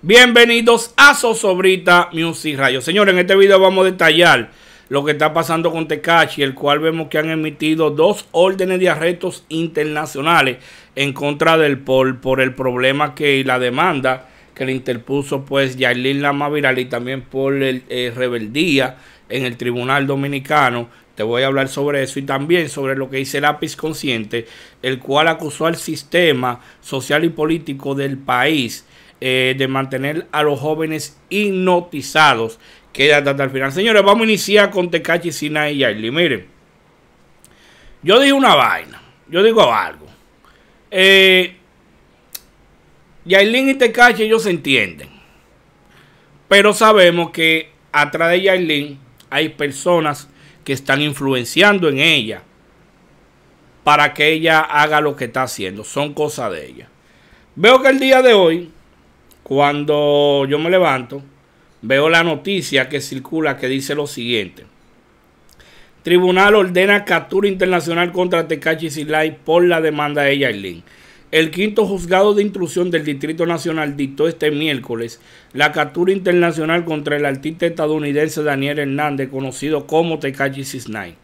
Bienvenidos a Sosobrita Music Radio. Señores, en este video vamos a detallar lo que está pasando con Tecachi, el cual vemos que han emitido dos órdenes de arrestos internacionales en contra del POL por el problema que y la demanda que le interpuso pues Yailin Lama Viral y también por el, eh, rebeldía en el Tribunal Dominicano. Te voy a hablar sobre eso y también sobre lo que dice lápiz consciente, el cual acusó al sistema social y político del país eh, de mantener a los jóvenes hipnotizados. que hasta el final. Señores, vamos a iniciar con Tecachi, Sina y Yaili. Miren, yo digo una vaina. Yo digo algo. Eh, y Tecachi, ellos se entienden. Pero sabemos que atrás de Yailin hay personas que están influenciando en ella para que ella haga lo que está haciendo. Son cosas de ella. Veo que el día de hoy cuando yo me levanto, veo la noticia que circula que dice lo siguiente. Tribunal ordena captura internacional contra Tekachi Sislay por la demanda de Yailin. El quinto juzgado de intrusión del Distrito Nacional dictó este miércoles la captura internacional contra el artista estadounidense Daniel Hernández, conocido como Tekachi Cisnay.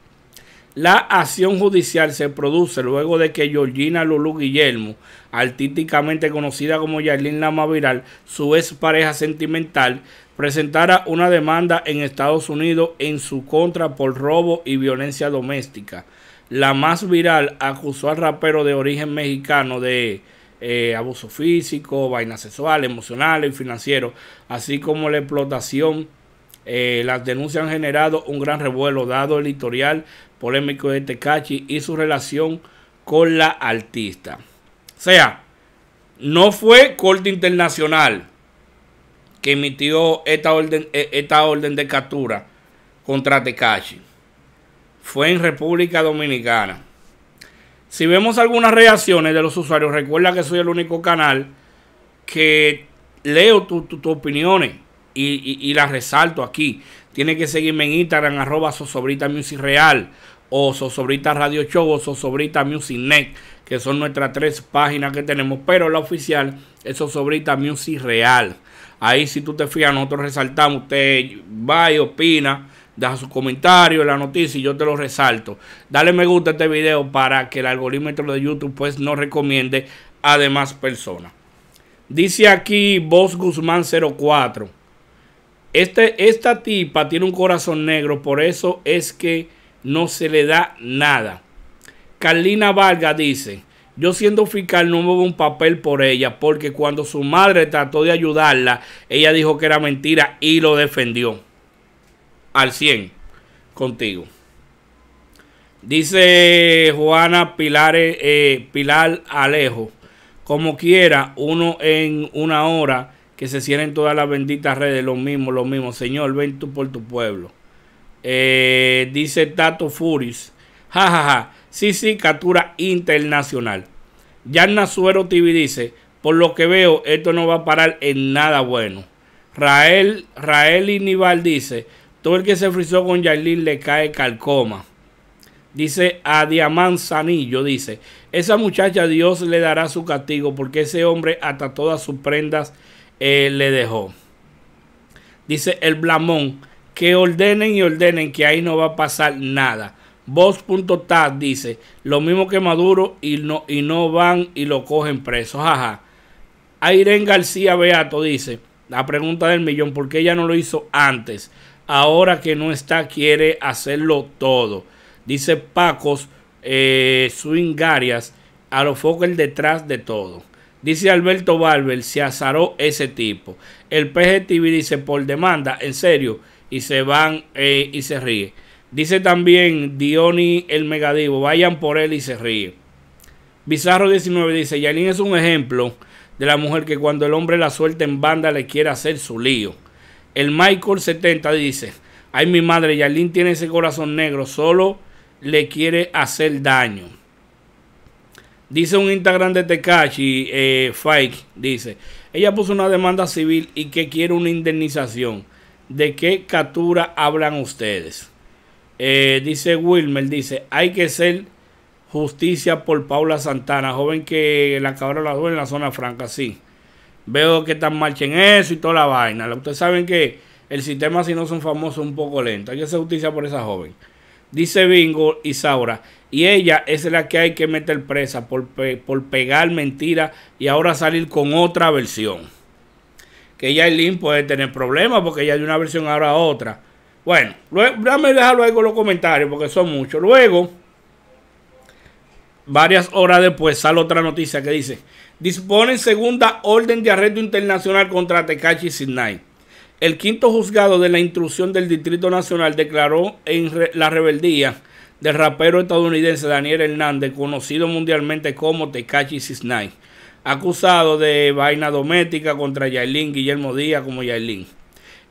La acción judicial se produce luego de que Georgina Lulú Guillermo, artísticamente conocida como Yarlín Lama Viral, su ex pareja sentimental, presentara una demanda en Estados Unidos en su contra por robo y violencia doméstica. La más viral acusó al rapero de origen mexicano de eh, abuso físico, vaina sexual, emocional y financiero, así como la explotación eh, las denuncias han generado un gran revuelo, dado el editorial polémico de este Tecachi y su relación con la artista. O sea, no fue Corte Internacional que emitió esta orden, e, esta orden de captura contra Tecachi. Este fue en República Dominicana. Si vemos algunas reacciones de los usuarios, recuerda que soy el único canal que leo tus opiniones y, las resalto aquí. Tiene que seguirme en Instagram, arroba sosobrita music real o Sosobrita Radio Show o Sosobrita Music Net, que son nuestras tres páginas que tenemos, pero la oficial es Sosobrita Music Real. Ahí si tú te fijas, nosotros resaltamos, usted va y opina, deja comentario en la noticia y yo te lo resalto. Dale me gusta a este video para que el algoritmo de YouTube pues nos recomiende a demás personas. Dice aquí voz Guzmán 04. Este, esta tipa tiene un corazón negro, por eso es que no se le da nada. Carlina Vargas dice, yo siendo fiscal no muevo un papel por ella porque cuando su madre trató de ayudarla, ella dijo que era mentira y lo defendió. Al 100, contigo. Dice Juana Pilar, eh, Pilar Alejo, como quiera, uno en una hora que se cierren todas las benditas redes, lo mismo, lo mismo. Señor, ven tú por tu pueblo. Eh, dice Tato Furis. Jajaja. Ja, ja. Sí, sí, captura internacional. Yarna Suero TV dice. Por lo que veo, esto no va a parar en nada bueno. Rael, Rael dice. Todo el que se frizó con Yailin le cae calcoma. Dice a dice, esa muchacha Dios le dará su castigo porque ese hombre hasta todas sus prendas eh, le dejó. Dice el Blamón, que ordenen y ordenen que ahí no va a pasar nada. Voz.tat dice lo mismo que Maduro y no, y no van y lo cogen preso Ajá. Airen García Beato dice la pregunta del millón, ¿por qué ella no lo hizo antes? Ahora que no está, quiere hacerlo todo. Dice Pacos eh, Swingarias, a los focos detrás de todo. Dice Alberto Barber, se azaró ese tipo. El PGTV dice, por demanda, en serio, y se van eh, y se ríe. Dice también Diony el Megadivo, vayan por él y se ríe. Bizarro 19 dice, Yalín es un ejemplo de la mujer que cuando el hombre la suelta en banda le quiere hacer su lío. El Michael 70 dice, ay mi madre, Yalín tiene ese corazón negro, solo le quiere hacer daño. Dice un Instagram de Tekashi, eh, Fike, dice, ella puso una demanda civil y que quiere una indemnización de qué captura hablan ustedes. Eh, dice Wilmer, dice, hay que ser justicia por Paula Santana, joven que la cabra la duele en la zona franca, sí. Veo que están marcha eso y toda la vaina. Ustedes saben que el sistema, si no son famosos, un poco lento. Hay que hacer justicia por esa joven. Dice Bingo y Saura Y ella es la que hay que meter presa por, por pegar mentiras y ahora salir con otra versión que ya el link puede tener problemas porque ya de una versión ahora a otra. Bueno, luego, déjame dejarlo ahí con los comentarios porque son muchos. Luego, varias horas después, sale otra noticia que dice: Disponen segunda orden de arresto internacional contra Tekachi Sisnay. El quinto juzgado de la intrusión del Distrito Nacional declaró en la rebeldía del rapero estadounidense Daniel Hernández, conocido mundialmente como Tekachi Sisnay acusado de vaina doméstica contra Yailin Guillermo Díaz como Yailin.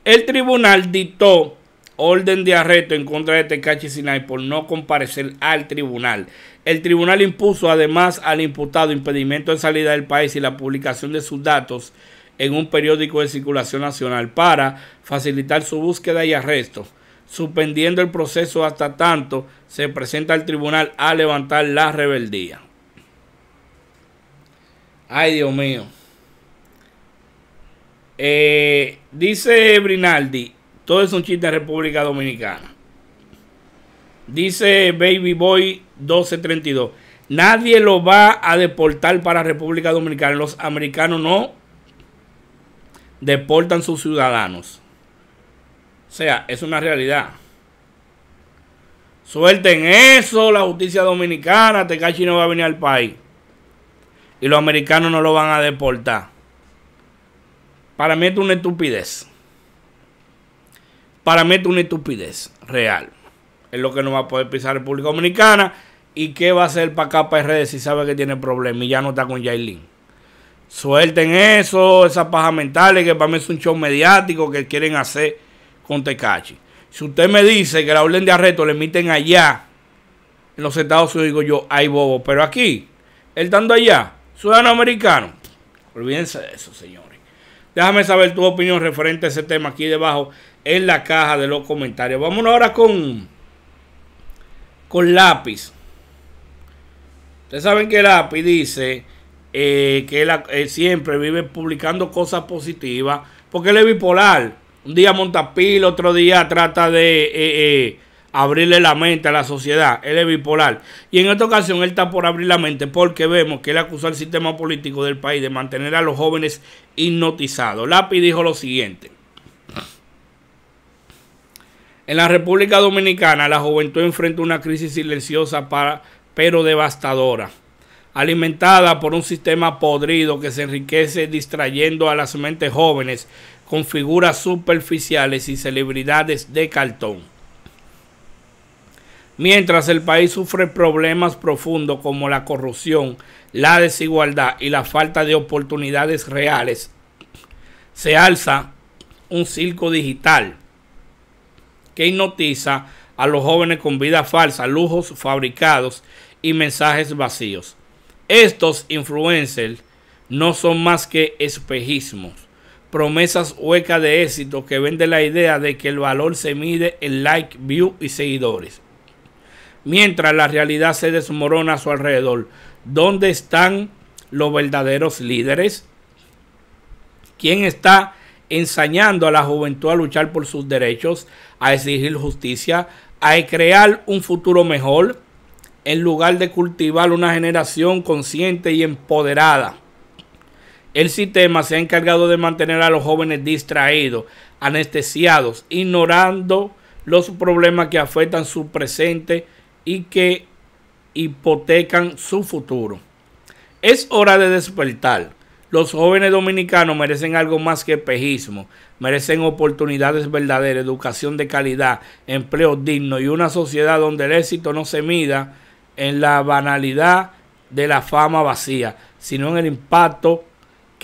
El tribunal dictó orden de arresto en contra de Tecachi Sinai por no comparecer al tribunal. El tribunal impuso además al imputado impedimento de salida del país y la publicación de sus datos en un periódico de circulación nacional para facilitar su búsqueda y arresto, suspendiendo el proceso hasta tanto se presenta al tribunal a levantar la rebeldía. Ay, Dios mío. Eh, dice Brinaldi, todo es un chiste de República Dominicana. Dice Baby Boy 1232. Nadie lo va a deportar para República Dominicana. Los americanos no deportan sus ciudadanos. O sea, es una realidad. Suelten eso, la justicia dominicana, Tecachi no va a venir al país y los americanos no lo van a deportar. Para mí es una estupidez. Para mí es una estupidez real. Es lo que no va a poder pisar República Dominicana. ¿Y qué va a hacer para acá, para redes si sabe que tiene problemas y ya no está con Yailin? Suelten eso, esas pajas mentales que para mí es un show mediático que quieren hacer con Tecachi. Si usted me dice que la orden de arresto le emiten allá, en los Estados Unidos, digo yo, hay bobo. Pero aquí, él estando allá, ciudadano americano. Olvídense de eso, señores. Déjame saber tu opinión referente a ese tema aquí debajo en la caja de los comentarios. Vámonos ahora con, con lápiz. Ustedes saben que lápiz dice eh, que él, eh, siempre vive publicando cosas positivas porque él es bipolar. Un día monta pila, otro día trata de... Eh, abrirle la mente a la sociedad. Él es bipolar. Y en esta ocasión él está por abrir la mente porque vemos que él acusa al sistema político del país de mantener a los jóvenes hipnotizados. Lápiz dijo lo siguiente. En la República Dominicana la juventud enfrenta una crisis silenciosa pero devastadora, alimentada por un sistema podrido que se enriquece distrayendo a las mentes jóvenes con figuras superficiales y celebridades de cartón mientras el país sufre problemas profundos como la corrupción, la desigualdad y la falta de oportunidades reales, se alza un circo digital que hipnotiza a los jóvenes con vida falsa, lujos fabricados y mensajes vacíos. Estos influencers no son más que espejismos, promesas huecas de éxito que venden la idea de que el valor se mide en like, view y seguidores mientras la realidad se desmorona a su alrededor. ¿Dónde están los verdaderos líderes? ¿Quién está ensañando a la juventud a luchar por sus derechos, a exigir justicia, a crear un futuro mejor, en lugar de cultivar una generación consciente y empoderada? El sistema se ha encargado de mantener a los jóvenes distraídos, anestesiados, ignorando los problemas que afectan su presente y que hipotecan su futuro. Es hora de despertar. Los jóvenes dominicanos merecen algo más que espejismo, merecen oportunidades verdaderas, educación de calidad, empleo digno y una sociedad donde el éxito no se mida en la banalidad de la fama vacía, sino en el impacto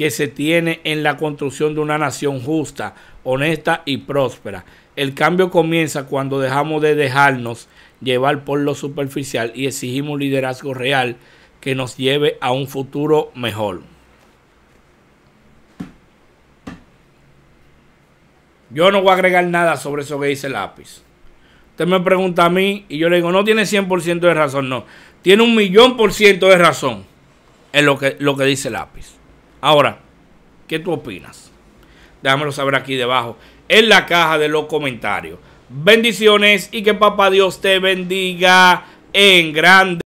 que se tiene en la construcción de una nación justa, honesta y próspera. El cambio comienza cuando dejamos de dejarnos llevar por lo superficial y exigimos liderazgo real que nos lleve a un futuro mejor. Yo no voy a agregar nada sobre eso que dice lápiz. Usted me pregunta a mí y yo le digo, no tiene 100% de razón, no. Tiene un millón por ciento de razón en lo que, lo que dice lápiz. Ahora, ¿qué tú opinas? Déjamelo saber aquí debajo en la caja de los comentarios. Bendiciones y que papá Dios te bendiga en grande.